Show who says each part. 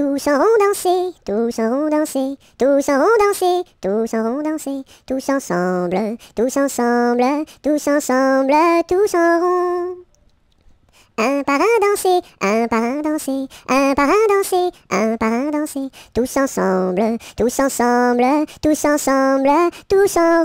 Speaker 1: Tous auront danser, tous auront dansé, tous auront dansé, tous auront dansé, tous ensemble, tous ensemble, tous ensemble, tous en Un par un danser, un par un danser, un par un danser, un par un danser, tous ensemble, tous ensemble, tous ensemble, tous en